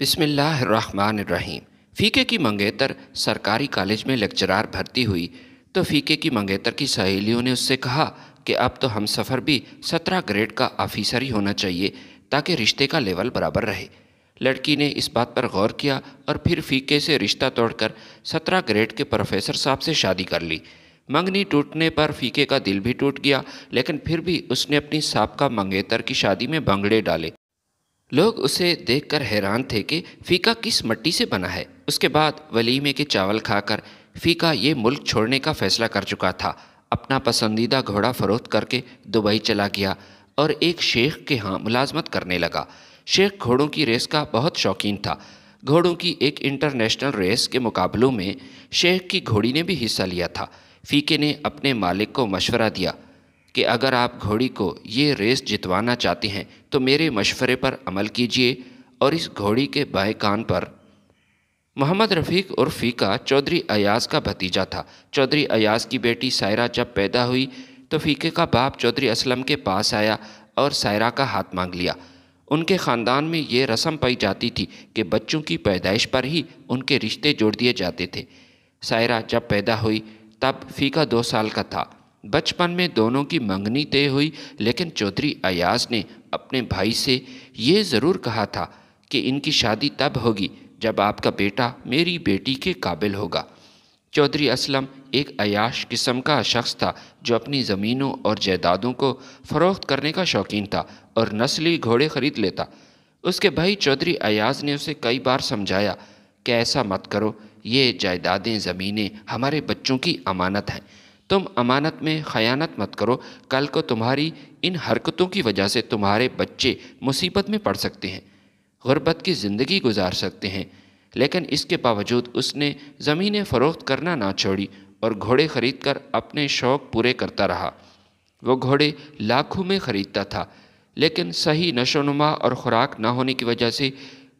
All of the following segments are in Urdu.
بسم اللہ الرحمن الرحیم فیقے کی منگیتر سرکاری کالج میں لیکچرار بھرتی ہوئی تو فیقے کی منگیتر کی سہیلیوں نے اس سے کہا کہ اب تو ہم سفر بھی سترہ گریڈ کا آفیسر ہی ہونا چاہیے تاکہ رشتے کا لیول برابر رہے لڑکی نے اس بات پر غور کیا اور پھر فیقے سے رشتہ توڑ کر سترہ گریڈ کے پروفیسر صاحب سے شادی کر لی منگنی ٹوٹنے پر فیقے کا دل بھی ٹوٹ گیا لیکن پھر بھی اس نے اپنی سابقہ منگیتر کی شادی میں بنگڑے ڈالے لوگ اسے دیکھ کر حیران تھے کہ فیقہ کس مٹی سے بنا ہے اس کے بعد ولیمے کے چاول کھا کر فیقہ یہ ملک چھوڑنے کا فیصلہ کر چکا تھا اپنا پسندیدہ گھوڑا فروخت کر کے دبئی چلا گیا اور ایک شیخ کے ہاں ملازمت کرنے لگا شیخ گھوڑوں کی ریس کا بہت شوقین تھا گھوڑوں کی ایک انٹرنیشنل ریس کے مقابلوں میں شیخ کی گھوڑی نے بھی حصہ لیا تھا فیقے نے اپنے مالک کو مشورہ دیا کہ اگر آپ گھوڑی کو یہ ریس جتوانا چاہتے ہیں تو میرے مشورے پر عمل کیجیے اور اس گھوڑی کے بائیں کان پر محمد رفیق اور فیقہ چودھری ایاز کا بھتیجا تھا چودھری ایاز کی بیٹی سائرہ جب پیدا ہوئی تو فیقے کا باپ چودھری اسلم کے پاس آیا اور سائرہ کا ہاتھ مانگ لیا ان کے خاندان میں یہ رسم پائی جاتی تھی کہ بچوں کی پیدائش پر ہی ان کے رشتے جوڑ دیے جاتے تھے سائرہ جب پیدا ہوئی تب فیقہ دو سال کا تھا بچپن میں دونوں کی منگنی طے ہوئی لیکن چودھری ایاز نے اپنے بھائی سے یہ ضرور کہا تھا کہ ان کی شادی تب ہوگی جب آپ کا بیٹا میری بیٹی کے قابل ہوگا چودھری اسلم ایک عیاش قسم کا شخص تھا جو اپنی زمینوں اور جائیدادوں کو فروخت کرنے کا شوقین تھا اور نسلی گھوڑے خرید لیتا اس کے بھائی چودھری ایاز نے اسے کئی بار سمجھایا کہ ایسا مت کرو یہ جائیدادیں زمینیں ہمارے بچوں کی امانت ہیں تم امانت میں خیانت مت کرو کل کو تمہاری ان حرکتوں کی وجہ سے تمہارے بچے مصیبت میں پڑ سکتے ہیں غربت کی زندگی گزار سکتے ہیں لیکن اس کے باوجود اس نے زمینیں فروخت کرنا نہ چھوڑی اور گھوڑے خرید کر اپنے شوق پورے کرتا رہا وہ گھوڑے لاکھوں میں خریدتا تھا لیکن صحیح نشو و نما اور خوراک نہ ہونے کی وجہ سے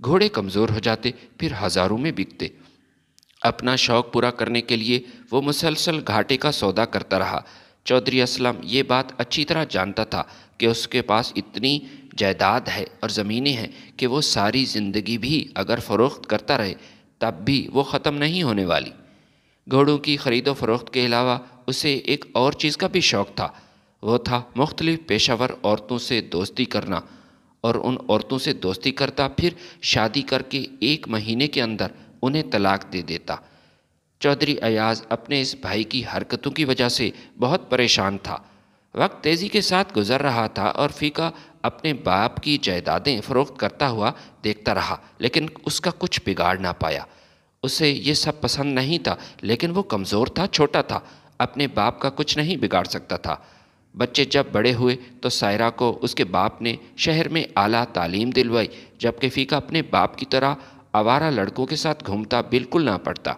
گھوڑے کمزور ہو جاتے پھر ہزاروں میں بکتے اپنا شوق پورا کرنے کے لیے وہ مسلسل گھاٹے کا سودا کرتا رہا چودھری اسلم یہ بات اچھی طرح جانتا تھا کہ اس کے پاس اتنی جائیداد ہے اور زمینیں ہیں کہ وہ ساری زندگی بھی اگر فروخت کرتا رہے تب بھی وہ ختم نہیں ہونے والی گھوڑوں کی خرید و فروخت کے علاوہ اسے ایک اور چیز کا بھی شوق تھا وہ تھا مختلف پیشہ ور عورتوں سے دوستی کرنا اور ان عورتوں سے دوستی کرتا پھر شادی کر کے ایک مہینے کے اندر انہیں طلاق دے دیتا چودھری ایاز اپنے اس بھائی کی حرکتوں کی وجہ سے بہت پریشان تھا وقت تیزی کے ساتھ گزر رہا تھا اور فیکا اپنے باپ کی جائیدادیں فروخت کرتا ہوا دیکھتا رہا لیکن اس کا کچھ بگاڑ نہ پایا اسے یہ سب پسند نہیں تھا لیکن وہ کمزور تھا چھوٹا تھا اپنے باپ کا کچھ نہیں بگاڑ سکتا تھا بچے جب بڑے ہوئے تو سائرہ کو اس کے باپ نے شہر میں اعلیٰ تعلیم دلوائی جبکہ فیکا اپنے باپ کی طرح آوارہ لڑکوں کے ساتھ گھومتا بالکل نہ پڑتا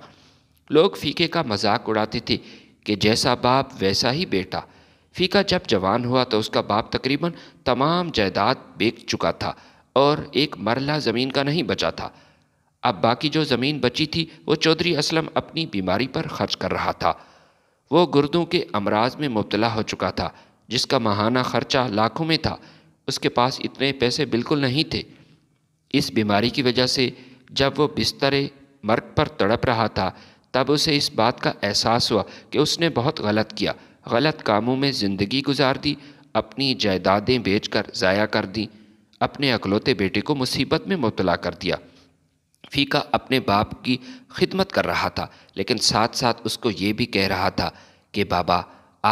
لوگ فیکے کا مذاق اڑاتے تھے کہ جیسا باپ ویسا ہی بیٹا فیکا جب جوان ہوا تو اس کا باپ تقریباً تمام جائیداد بیچ چکا تھا اور ایک مرلہ زمین کا نہیں بچا تھا اب باقی جو زمین بچی تھی وہ چودھری اسلم اپنی بیماری پر خرچ کر رہا تھا وہ گردوں کے امراض میں مبتلا ہو چکا تھا جس کا ماہانہ خرچہ لاکھوں میں تھا اس کے پاس اتنے پیسے بالکل نہیں تھے اس بیماری کی وجہ سے جب وہ بستر مرک پر تڑپ رہا تھا تب اسے اس بات کا احساس ہوا کہ اس نے بہت غلط کیا غلط کاموں میں زندگی گزار دی اپنی جائیدادیں بیچ کر ضائع کر دیں اپنے اکلوتے بیٹے کو مصیبت میں مبتلا کر دیا فیکا اپنے باپ کی خدمت کر رہا تھا لیکن ساتھ ساتھ اس کو یہ بھی کہہ رہا تھا کہ بابا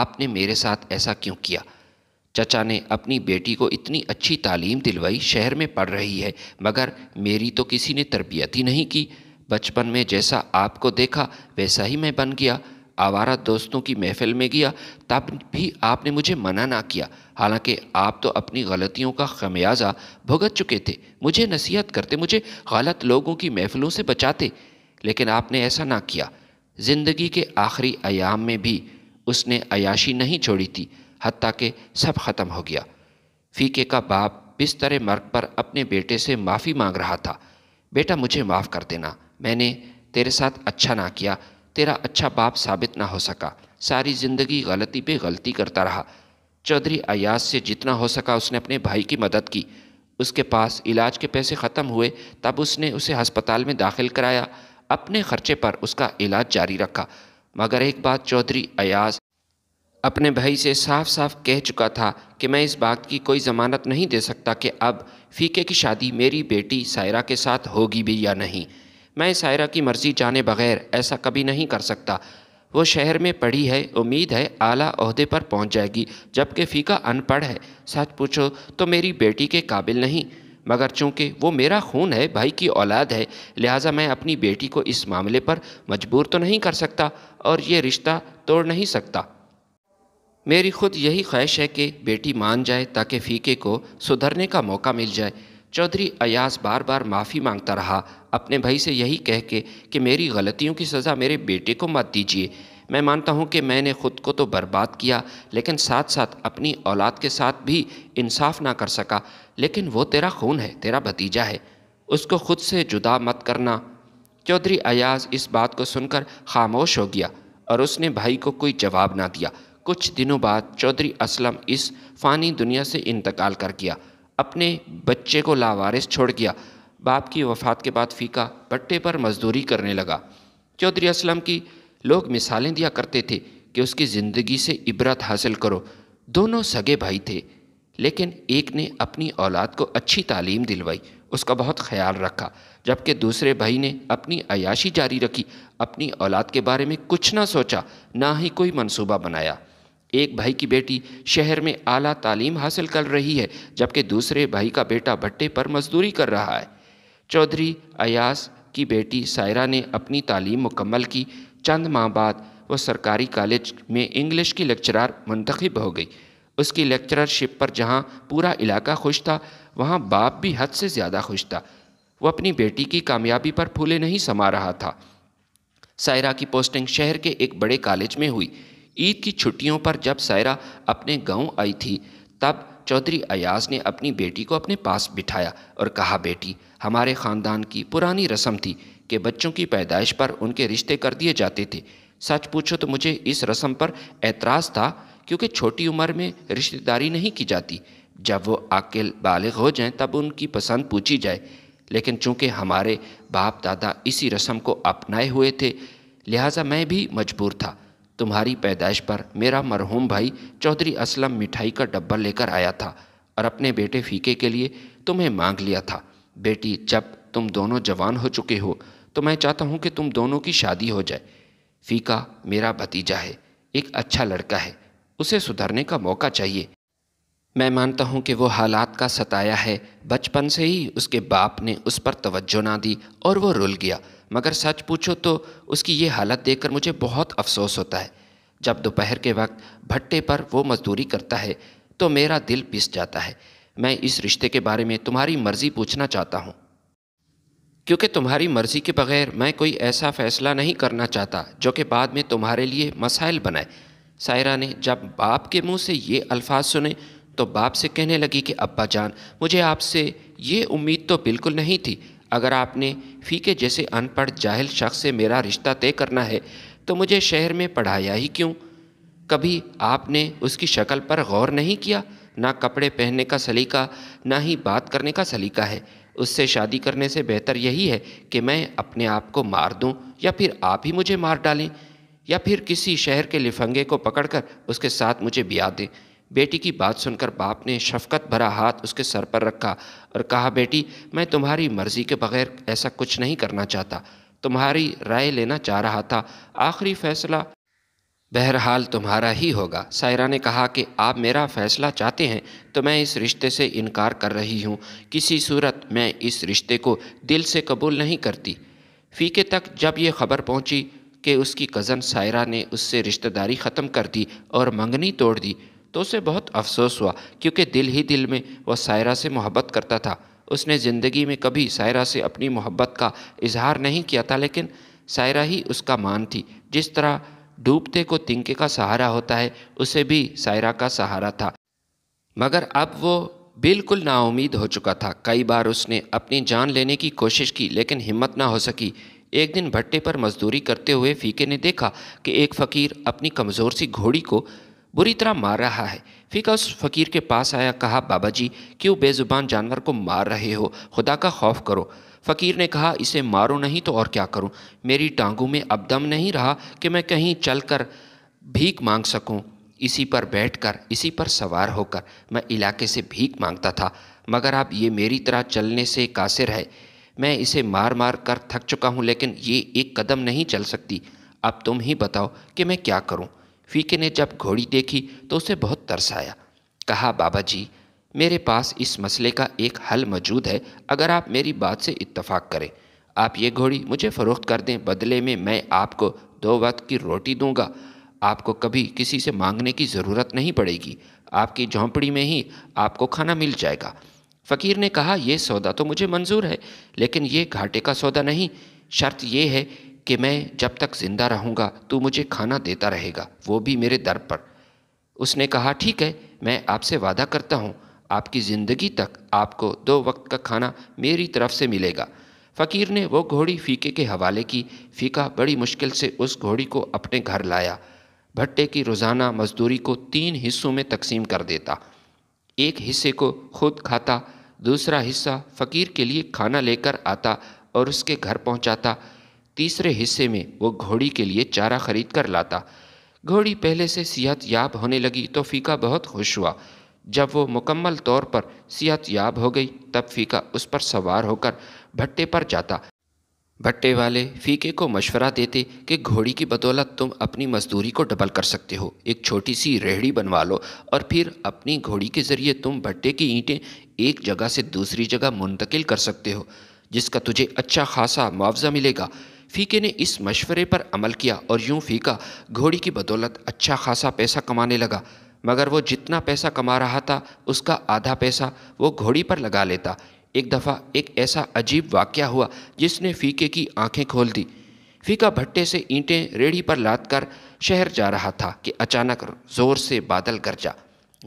آپ نے میرے ساتھ ایسا کیوں کیا چچا نے اپنی بیٹی کو اتنی اچھی تعلیم دلوائی شہر میں پڑھ رہی ہے مگر میری تو کسی نے تربیت ہی نہیں کی بچپن میں جیسا آپ کو دیکھا ویسا ہی میں بن گیا آوارہ دوستوں کی محفل میں گیا تب بھی آپ نے مجھے منع نہ کیا حالانکہ آپ تو اپنی غلطیوں کا خمیازہ بھگت چکے تھے مجھے نصیحت کرتے مجھے غلط لوگوں کی محفلوں سے بچاتے لیکن آپ نے ایسا نہ کیا زندگی کے آخری ایام میں بھی اس نے عیاشی نہیں چھوڑی تھی حتیٰ کہ سب ختم ہو گیا فیقے کا باپ بستر مرگ پر اپنے بیٹے سے معافی مانگ رہا تھا بیٹا مجھے معاف کر دینا میں نے تیرے ساتھ اچھا نہ کیا تیرا اچھا باپ ثابت نہ ہو سکا ساری زندگی غلطی پہ غلطی کرتا رہا چودھری ایاز سے جتنا ہو سکا اس نے اپنے بھائی کی مدد کی اس کے پاس علاج کے پیسے ختم ہوئے تب اس نے اسے ہسپتال میں داخل کرایا اپنے خرچے پر اس کا علاج جاری رکھا مگر ایک بات چودھری ایاز اپنے بھائی سے صاف صاف کہہ چکا تھا کہ میں اس بات کی کوئی ضمانت نہیں دے سکتا کہ اب فیکے کی شادی میری بیٹی سائرہ کے ساتھ ہوگی بھی یا نہیں میں سائرہ کی مرضی جانے بغیر ایسا کبھی نہیں کر سکتا وہ شہر میں پڑھی ہے امید ہے اعلیٰ عہدے پر پہنچ جائے گی جب کہ ان پڑھ ہے سچ پوچھو تو میری بیٹی کے قابل نہیں مگر چونکہ وہ میرا خون ہے بھائی کی اولاد ہے لہٰذا میں اپنی بیٹی کو اس معاملے پر مجبور تو نہیں کر سکتا اور یہ رشتہ توڑ نہیں سکتا میری خود یہی خواہش ہے کہ بیٹی مان جائے تاکہ فیقے کو سدھرنے کا موقع مل جائے چودھری ایاز بار بار معافی مانگتا رہا اپنے بھائی سے یہی کہہ کے کہ میری غلطیوں کی سزا میرے بیٹے کو مت دیجیے میں مانتا ہوں کہ میں نے خود کو تو برباد کیا لیکن ساتھ ساتھ اپنی اولاد کے ساتھ بھی انصاف نہ کر سکا لیکن وہ تیرا خون ہے تیرا بھتیجہ ہے اس کو خود سے جدا مت کرنا چودھری ایاز اس بات کو سن کر خاموش ہو گیا اور اس نے بھائی کو کوئی جواب نہ دیا کچھ دنوں بعد چودھری اسلم اس فانی دنیا سے انتقال کر گیا اپنے بچے کو لاوارث چھوڑ گیا باپ کی وفات کے بعد فیقہ پٹے پر مزدوری کرنے لگا چودھری اسلم کی لوگ مثالیں دیا کرتے تھے کہ اس کی زندگی سے عبرت حاصل کرو دونوں سگے بھائی تھے لیکن ایک نے اپنی اولاد کو اچھی تعلیم دلوائی اس کا بہت خیال رکھا جبکہ دوسرے بھائی نے اپنی عیاشی جاری رکھی اپنی اولاد کے بارے میں کچھ نہ سوچا نہ ہی کوئی منصوبہ بنایا ایک بھائی کی بیٹی شہر میں اعلیٰ تعلیم حاصل کر رہی ہے جبکہ دوسرے بھائی کا بیٹا بھٹے پر مزدوری کر رہا ہے چودھری ایاس کی بیٹی سائرہ نے اپنی تعلیم مکمل کی چند ماہ بعد وہ سرکاری کالج میں انگلش کی لیکچرار منتخب ہو گئی اس کی لیکچرر شپ پر جہاں پورا علاقہ خوش تھا وہاں باپ بھی حد سے زیادہ خوش تھا وہ اپنی بیٹی کی کامیابی پر پھولے نہیں سما رہا تھا سائرہ کی پوسٹنگ شہر کے ایک بڑے کالج میں ہوئی عید کی چھٹیوں پر جب سائرہ اپنے گاؤں آئی تھی تب چودھری ایاز نے اپنی بیٹی کو اپنے پاس بٹھایا اور کہا بیٹی ہمارے خاندان کی پرانی رسم تھی کہ بچوں کی پیدائش پر ان کے رشتے کر دیے جاتے تھے سچ پوچھو تو مجھے اس رسم پر اعتراض تھا کیونکہ چھوٹی عمر میں رشتے داری نہیں کی جاتی جب وہ عکل بالغ ہو جائیں تب ان کی پسند پوچھی جائے لیکن چونکہ ہمارے باپ دادا اسی رسم کو اپنائے ہوئے تھے لہٰذا میں بھی مجبور تھا تمہاری پیدائش پر میرا مرحوم بھائی چودھری اسلم مٹھائی کا ڈبہ لے کر آیا تھا اور اپنے بیٹے فیقے کے لیے تمہیں مانگ لیا تھا بیٹی جب تم دونوں جوان ہو چکے ہو تو میں چاہتا ہوں کہ تم دونوں کی شادی ہو جائے فیقہ میرا بھتیجا ہے ایک اچھا لڑکا ہے اسے سدھرنے کا موقع چاہیے میں مانتا ہوں کہ وہ حالات کا ستایا ہے بچپن سے ہی اس کے باپ نے اس پر توجہ نہ دی اور وہ رل گیا مگر سچ پوچھو تو اس کی یہ حالت دیکھ کر مجھے بہت افسوس ہوتا ہے جب دوپہر کے وقت بھٹے پر وہ مزدوری کرتا ہے تو میرا دل پس جاتا ہے میں اس رشتے کے بارے میں تمہاری مرضی پوچھنا چاہتا ہوں کیونکہ تمہاری مرضی کے بغیر میں کوئی ایسا فیصلہ نہیں کرنا چاہتا جو کہ بعد میں تمہارے لیے مسائل بنائے سائرہ نے جب باپ کے منہ سے یہ الفاظ سنے تو باپ سے کہنے لگی کہ ابا جان مجھے آپ سے یہ امید تو بالکل نہیں تھی اگر آپ نے فی کے جیسے ان پڑھ جاہل شخص سے میرا رشتہ طے کرنا ہے تو مجھے شہر میں پڑھایا ہی کیوں کبھی آپ نے اس کی شکل پر غور نہیں کیا نہ کپڑے پہننے کا سلیقہ نہ ہی بات کرنے کا سلیقہ ہے اس سے شادی کرنے سے بہتر یہی ہے کہ میں اپنے آپ کو مار دوں یا پھر آپ ہی مجھے مار ڈالیں یا پھر کسی شہر کے لفنگے کو پکڑ کر اس کے ساتھ مجھے بیا دیں بیٹی کی بات سن کر باپ نے شفقت بھرا ہاتھ اس کے سر پر رکھا اور کہا بیٹی میں تمہاری مرضی کے بغیر ایسا کچھ نہیں کرنا چاہتا تمہاری رائے لینا چاہ رہا تھا آخری فیصلہ بہرحال تمہارا ہی ہوگا سائرہ نے کہا کہ آپ میرا فیصلہ چاہتے ہیں تو میں اس رشتے سے انکار کر رہی ہوں کسی صورت میں اس رشتے کو دل سے قبول نہیں کرتی فیقے تک جب یہ خبر پہنچی کہ اس کی کزن سائرہ نے اس سے رشتہ داری ختم کر دی اور منگنی توڑ دی تو اسے بہت افسوس ہوا کیونکہ دل ہی دل میں وہ سائرہ سے محبت کرتا تھا اس نے زندگی میں کبھی سائرہ سے اپنی محبت کا اظہار نہیں کیا تھا لیکن سائرہ ہی اس کا مان تھی جس طرح ڈوبتے کو تنکے کا سہارا ہوتا ہے اسے بھی سائرہ کا سہارا تھا مگر اب وہ بالکل نا امید ہو چکا تھا کئی بار اس نے اپنی جان لینے کی کوشش کی لیکن ہمت نہ ہو سکی ایک دن بھٹے پر مزدوری کرتے ہوئے فیکے نے دیکھا کہ ایک فقیر اپنی کمزور سی گھوڑی کو بری طرح مار رہا ہے فقہ اس فقیر کے پاس آیا کہا بابا جی کیوں بے زبان جانور کو مار رہے ہو خدا کا خوف کرو فقیر نے کہا اسے مارو نہیں تو اور کیا کروں میری ٹانگوں میں اب دم نہیں رہا کہ میں کہیں چل کر بھیک مانگ سکوں اسی پر بیٹھ کر اسی پر سوار ہو کر میں علاقے سے بھیک مانگتا تھا مگر اب یہ میری طرح چلنے سے قاصر ہے میں اسے مار مار کر تھک چکا ہوں لیکن یہ ایک قدم نہیں چل سکتی اب تم ہی بتاؤ کہ میں کیا کروں فیکے نے جب گھوڑی دیکھی تو اسے بہت ترس آیا کہا بابا جی میرے پاس اس مسئلے کا ایک حل موجود ہے اگر آپ میری بات سے اتفاق کریں آپ یہ گھوڑی مجھے فروخت کر دیں بدلے میں میں آپ کو دو وقت کی روٹی دوں گا آپ کو کبھی کسی سے مانگنے کی ضرورت نہیں پڑے گی آپ کی جھونپڑی میں ہی آپ کو کھانا مل جائے گا فقیر نے کہا یہ سودا تو مجھے منظور ہے لیکن یہ گھاٹے کا سودا نہیں شرط یہ ہے کہ میں جب تک زندہ رہوں گا تو مجھے کھانا دیتا رہے گا وہ بھی میرے در پر اس نے کہا ٹھیک ہے میں آپ سے وعدہ کرتا ہوں آپ کی زندگی تک آپ کو دو وقت کا کھانا میری طرف سے ملے گا فقیر نے وہ گھوڑی فیکے کے حوالے کی فیقہ بڑی مشکل سے اس گھوڑی کو اپنے گھر لایا بھٹے کی روزانہ مزدوری کو تین حصوں میں تقسیم کر دیتا ایک حصے کو خود کھاتا دوسرا حصہ فقیر کے لیے کھانا لے کر آتا اور اس کے گھر پہنچاتا تیسرے حصے میں وہ گھوڑی کے لیے چارہ خرید کر لاتا گھوڑی پہلے سے صحت یاب ہونے لگی تو فیکا بہت خوش ہوا جب وہ مکمل طور پر صحت یاب ہو گئی تب فیکا اس پر سوار ہو کر بھٹے پر جاتا بھٹے والے فیکے کو مشورہ دیتے کہ گھوڑی کی بدولت تم اپنی مزدوری کو ڈبل کر سکتے ہو ایک چھوٹی سی ریڑی بنوا لو اور پھر اپنی گھوڑی کے ذریعے تم بھٹے کی اینٹیں ایک جگہ سے دوسری جگہ منتقل کر سکتے ہو جس کا تجھے اچھا خاصا معاوضہ ملے گا فیقے نے اس مشورے پر عمل کیا اور یوں فیکا گھوڑی کی بدولت اچھا خاصا پیسہ کمانے لگا مگر وہ جتنا پیسہ کما رہا تھا اس کا آدھا پیسہ وہ گھوڑی پر لگا لیتا ایک دفعہ ایک ایسا عجیب واقعہ ہوا جس نے فیقے کی آنکھیں کھول دی فیکا بھٹے سے اینٹیں ریڑھی پر لاد کر شہر جا رہا تھا کہ اچانک زور سے بادل گرجا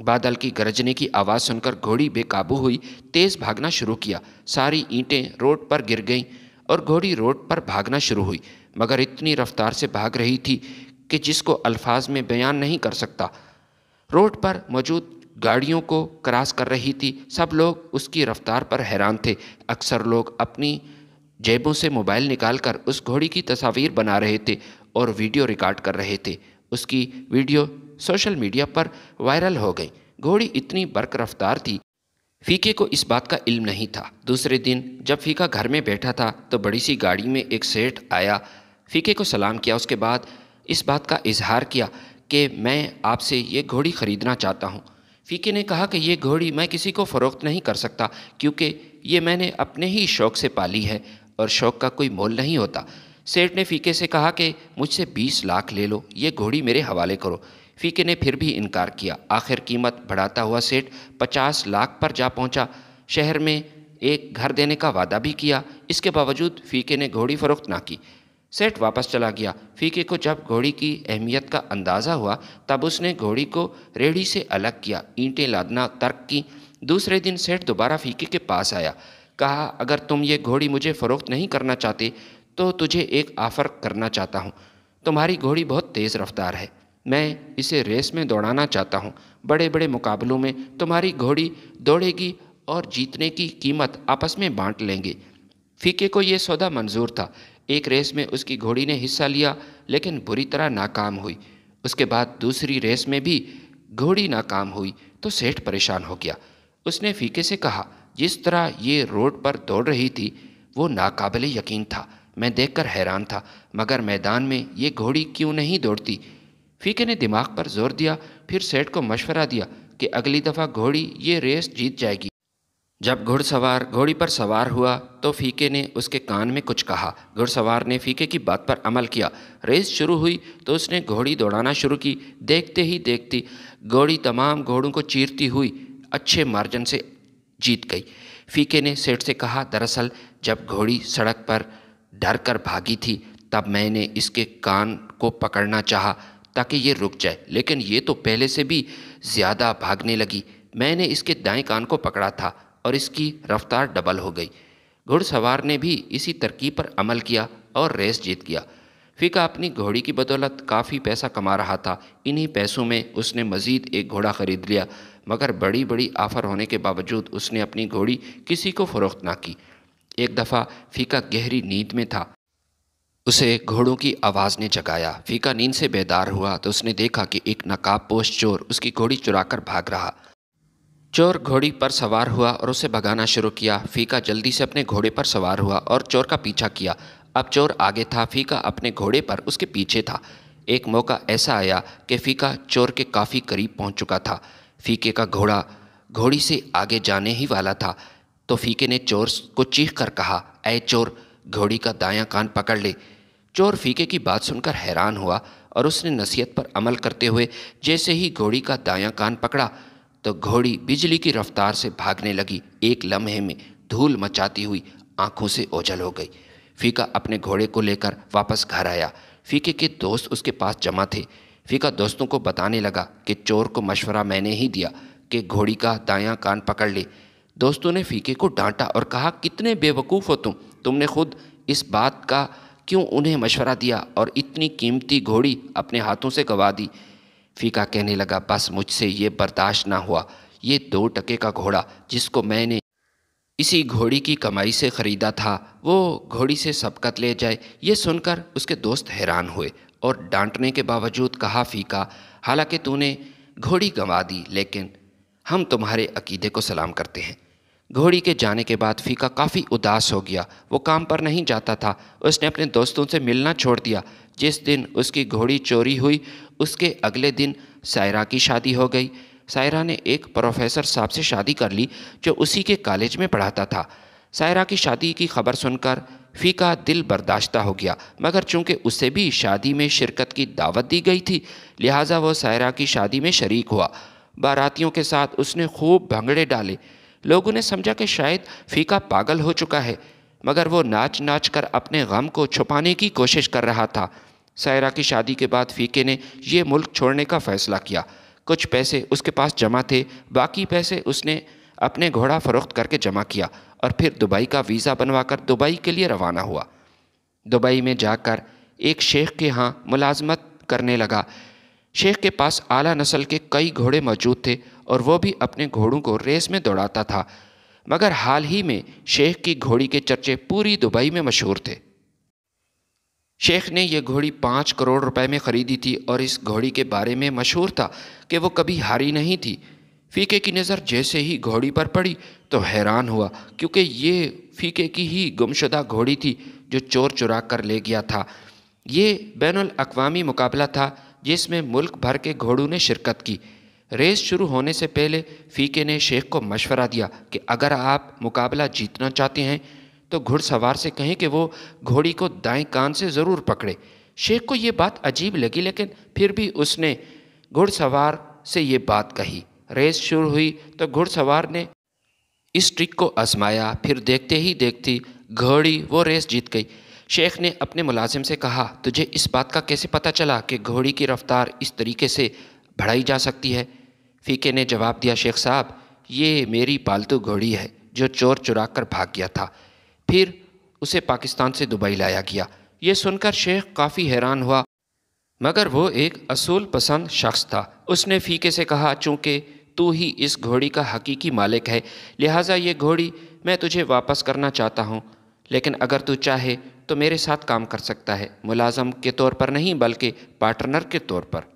بادل کی گرجنے کی آواز سن کر گھوڑی بے قابو ہوئی تیز بھاگنا شروع کیا ساری اینٹیں روڈ پر گر گئیں اور گھوڑی روڈ پر بھاگنا شروع ہوئی مگر اتنی رفتار سے بھاگ رہی تھی کہ جس کو الفاظ میں بیان نہیں کر سکتا روڈ پر موجود گاڑیوں کو کراس کر رہی تھی سب لوگ اس کی رفتار پر حیران تھے اکثر لوگ اپنی جیبوں سے موبائل نکال کر اس گھوڑی کی تصاویر بنا رہے تھے اور ویڈیو ریکارڈ کر رہے تھے اس کی ویڈیو سوشل میڈیا پر وائرل ہو گئی گھوڑی اتنی برق رفتار تھی فیکے کو اس بات کا علم نہیں تھا دوسرے دن جب فیکہ گھر میں بیٹھا تھا تو بڑی سی گاڑی میں ایک سیٹھ آیا فیقے کو سلام کیا اس کے بعد اس بات کا اظہار کیا کہ میں آپ سے یہ گھوڑی خریدنا چاہتا ہوں فیقے نے کہا کہ یہ گھوڑی میں کسی کو فروخت نہیں کر سکتا کیونکہ یہ میں نے اپنے ہی شوق سے پالی ہے اور شوق کا کوئی مول نہیں ہوتا سیٹھ نے فیقے سے کہا کہ مجھ سے بیس لاکھ لے لو یہ گھوڑی میرے حوالے کرو فیقے نے پھر بھی انکار کیا آخر قیمت بڑھاتا ہوا سیٹ پچاس لاکھ پر جا پہنچا شہر میں ایک گھر دینے کا وعدہ بھی کیا اس کے باوجود فیقے نے گھوڑی فروخت نہ کی سیٹ واپس چلا گیا فیقے کو جب گھوڑی کی اہمیت کا اندازہ ہوا تب اس نے گھوڑی کو ریڑھی سے الگ کیا اینٹیں لادنا ترک کی دوسرے دن سیٹ دوبارہ فیکے کے پاس آیا کہا اگر تم یہ گھوڑی مجھے فروخت نہیں کرنا چاہتے تو تجھے ایک آفر کرنا چاہتا ہوں تمہاری گھوڑی بہت تیز رفتار ہے میں اسے ریس میں دوڑانا چاہتا ہوں بڑے بڑے مقابلوں میں تمہاری گھوڑی دوڑے گی اور جیتنے کی قیمت آپس میں بانٹ لیں گے فیکے کو یہ سودا منظور تھا ایک ریس میں اس کی گھوڑی نے حصہ لیا لیکن بری طرح ناکام ہوئی اس کے بعد دوسری ریس میں بھی گھوڑی ناکام ہوئی تو سیٹھ پریشان ہو گیا اس نے فیکے سے کہا جس طرح یہ روڈ پر دوڑ رہی تھی وہ ناقابل یقین تھا میں دیکھ کر حیران تھا مگر میدان میں یہ گھوڑی کیوں نہیں دوڑتی فیقے نے دماغ پر زور دیا پھر سیٹ کو مشورہ دیا کہ اگلی دفعہ گھوڑی یہ ریس جیت جائے گی جب گھڑ سوار گھوڑی پر سوار ہوا تو فیقے نے اس کے کان میں کچھ کہا گھڑ سوار نے فیقے کی بات پر عمل کیا ریس شروع ہوئی تو اس نے گھوڑی دوڑانا شروع کی دیکھتے ہی دیکھتی گھوڑی تمام گھوڑوں کو چیرتی ہوئی اچھے مارجن سے جیت گئی فیقے نے سیٹ سے کہا دراصل جب گھوڑی سڑک پر ڈر کر بھاگی تھی تب میں نے اس کے کان کو پکڑنا چاہا تاکہ یہ رک جائے لیکن یہ تو پہلے سے بھی زیادہ بھاگنے لگی میں نے اس کے دائیں کان کو پکڑا تھا اور اس کی رفتار ڈبل ہو گئی گھڑ سوار نے بھی اسی ترکیب پر عمل کیا اور ریس جیت گیا فکا اپنی گھوڑی کی بدولت کافی پیسہ کما رہا تھا انہی پیسوں میں اس نے مزید ایک گھوڑا خرید لیا مگر بڑی بڑی آفر ہونے کے باوجود اس نے اپنی گھوڑی کسی کو فروخت نہ کی ایک دفعہ فقہ گہری نیند میں تھا اسے گھوڑوں کی آواز نے جگایا فیکا نیند سے بیدار ہوا تو اس نے دیکھا کہ ایک نقاب پوش چور اس کی گھوڑی چرا کر بھاگ رہا چور گھوڑی پر سوار ہوا اور اسے بھگانا شروع کیا فیکا جلدی سے اپنے گھوڑے پر سوار ہوا اور چور کا پیچھا کیا اب چور آگے تھا فیکا اپنے گھوڑے پر اس کے پیچھے تھا ایک موقع ایسا آیا کہ فیکا چور کے کافی قریب پہنچ چکا تھا فیکے کا گھوڑا گھوڑی سے آگے جانے ہی والا تھا تو فیکے نے چور کو چیخ کر کہا اے چور گھوڑی کا دایاں کان پکڑ لے چور فیقے کی بات سن کر حیران ہوا اور اس نے نصیحت پر عمل کرتے ہوئے جیسے ہی گھوڑی کا دایاں کان پکڑا تو گھوڑی بجلی کی رفتار سے بھاگنے لگی ایک لمحے میں دھول مچاتی ہوئی آنکھوں سے اوجھل ہو گئی فیقہ اپنے گھوڑے کو لے کر واپس گھر آیا فیقے کے دوست اس کے پاس جمع تھے فیقہ دوستوں کو بتانے لگا کہ چور کو مشورہ میں نے ہی دیا کہ گھوڑی کا دایاں کان پکڑ لے دوستوں نے فیقے کو ڈانٹا اور کہا کتنے بے وقوف ہو تم تم نے خود اس بات کا کیوں انہیں مشورہ دیا اور اتنی قیمتی گھوڑی اپنے ہاتھوں سے گوا دی فیکا کہنے لگا بس مجھ سے یہ برداشت نہ ہوا یہ دو ٹکے کا گھوڑا جس کو میں نے اسی گھوڑی کی کمائی سے خریدا تھا وہ گھوڑی سے سبقت لے جائے یہ سن کر اس کے دوست حیران ہوئے اور ڈانٹنے کے باوجود کہا فیکا حالانکہ تو نے گھوڑی گنوا دی لیکن ہم تمہارے عقیدے کو سلام کرتے ہیں گھوڑی کے جانے کے بعد فیکا کافی اداس ہو گیا وہ کام پر نہیں جاتا تھا اس نے اپنے دوستوں سے ملنا چھوڑ دیا جس دن اس کی گھوڑی چوری ہوئی اس کے اگلے دن سائرہ کی شادی ہو گئی سائرہ نے ایک پروفیسر صاحب سے شادی کر لی جو اسی کے کالج میں پڑھاتا تھا سائرہ کی شادی کی خبر سن کر فیکا دل برداشتہ ہو گیا مگر چونکہ اسے بھی شادی میں شرکت کی دعوت دی گئی تھی لہٰذا وہ سائرہ کی شادی میں شریک ہوا باراتیوں کے ساتھ اس نے خوب بھنگڑے ڈالے لوگوں نے سمجھا کہ شاید فیقہ پاگل ہو چکا ہے مگر وہ ناچ ناچ کر اپنے غم کو چھپانے کی کوشش کر رہا تھا سائرہ کی شادی کے بعد فیقے نے یہ ملک چھوڑنے کا فیصلہ کیا کچھ پیسے اس کے پاس جمع تھے باقی پیسے اس نے اپنے گھوڑا فروخت کر کے جمع کیا اور پھر دبئی کا ویزا بنوا کر دبئی کے لیے روانہ ہوا دبئی میں جا کر ایک شیخ کے ہاں ملازمت کرنے لگا شیخ کے پاس اعلیٰ نسل کے کئی گھوڑے موجود تھے اور وہ بھی اپنے گھوڑوں کو ریس میں دوڑاتا تھا مگر حال ہی میں شیخ کی گھوڑی کے چرچے پوری دبئی میں مشہور تھے شیخ نے یہ گھوڑی پانچ کروڑ روپے میں خریدی تھی اور اس گھوڑی کے بارے میں مشہور تھا کہ وہ کبھی ہاری نہیں تھی فیکے کی نظر جیسے ہی گھوڑی پر پڑی تو حیران ہوا کیونکہ یہ فیقے کی ہی گمشدہ گھوڑی تھی جو چور چرا کر لے گیا تھا یہ بین الاقوامی مقابلہ تھا جس میں ملک بھر کے گھوڑوں نے شرکت کی ریس شروع ہونے سے پہلے فیکے نے شیخ کو مشورہ دیا کہ اگر آپ مقابلہ جیتنا چاہتے ہیں تو گھڑ سوار سے کہیں کہ وہ گھوڑی کو دائیں کان سے ضرور پکڑے شیخ کو یہ بات عجیب لگی لیکن پھر بھی اس نے گھڑ سوار سے یہ بات کہی ریس شروع ہوئی تو گھڑ سوار نے اس ٹرک کو آزمایا پھر دیکھتے ہی دیکھتی گھوڑی وہ ریس جیت گئی شیخ نے اپنے ملازم سے کہا تجھے اس بات کا کیسے پتہ چلا کہ گھوڑی کی رفتار اس طریقے سے بڑھائی جا سکتی ہے فیقے نے جواب دیا شیخ صاحب یہ میری پالتو گھوڑی ہے جو چور چرا کر بھاگ گیا تھا پھر اسے پاکستان سے دبئی لایا گیا یہ سن کر شیخ کافی حیران ہوا مگر وہ ایک اصول پسند شخص تھا اس نے فیقے سے کہا چونکہ تو ہی اس گھوڑی کا حقیقی مالک ہے لہٰذا یہ گھوڑی میں تجھے واپس کرنا چاہتا ہوں لیکن اگر تو چاہے تو میرے ساتھ کام کر سکتا ہے ملازم کے طور پر نہیں بلکہ پارٹنر کے طور پر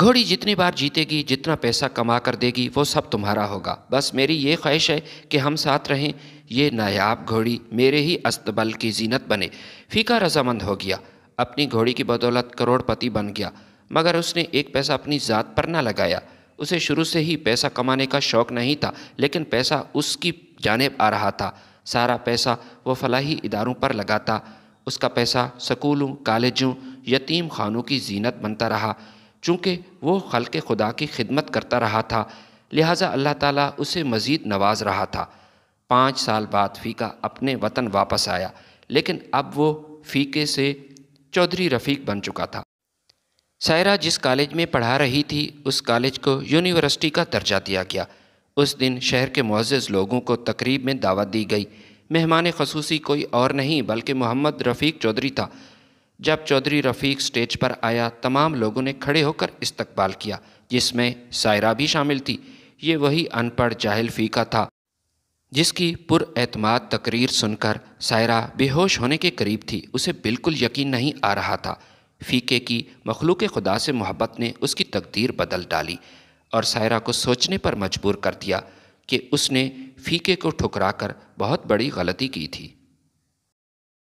گھوڑی جتنی بار جیتے گی جتنا پیسہ کما کر دے گی وہ سب تمہارا ہوگا بس میری یہ خواہش ہے کہ ہم ساتھ رہیں یہ نایاب گھوڑی میرے ہی استبل کی زینت بنے فیکا رضامند ہو گیا اپنی گھوڑی کی بدولت کروڑ پتی بن گیا مگر اس نے ایک پیسہ اپنی ذات پر نہ لگایا اسے شروع سے ہی پیسہ کمانے کا شوق نہیں تھا لیکن پیسہ اس کی جانب آ رہا تھا سارا پیسہ وہ فلاحی اداروں پر لگاتا اس کا پیسہ سکولوں کالجوں یتیم خانوں کی زینت بنتا رہا چونکہ وہ خلق خدا کی خدمت کرتا رہا تھا لہٰذا اللہ تعالیٰ اسے مزید نواز رہا تھا پانچ سال بعد فیقہ اپنے وطن واپس آیا لیکن اب وہ فیقے سے چودھری رفیق بن چکا تھا سائرہ جس کالج میں پڑھا رہی تھی اس کالج کو یونیورسٹی کا درجہ دیا گیا اس دن شہر کے معزز لوگوں کو تقریب میں دعوت دی گئی مہمان خصوصی کوئی اور نہیں بلکہ محمد رفیق چودھری تھا جب چودھری رفیق سٹیج پر آیا تمام لوگوں نے کھڑے ہو کر استقبال کیا جس میں سائرہ بھی شامل تھی یہ وہی ان پڑھ جاہل فیقہ تھا جس کی پر اعتماد تقریر سن کر سائرہ بے ہوش ہونے کے قریب تھی اسے بالکل یقین نہیں آ رہا تھا فیقے کی مخلوق خدا سے محبت نے اس کی تقدیر بدل ڈالی اور سائرہ کو سوچنے پر مجبور کر دیا کہ اس نے فیقے کو ٹھکرا کر بہت بڑی غلطی کی تھی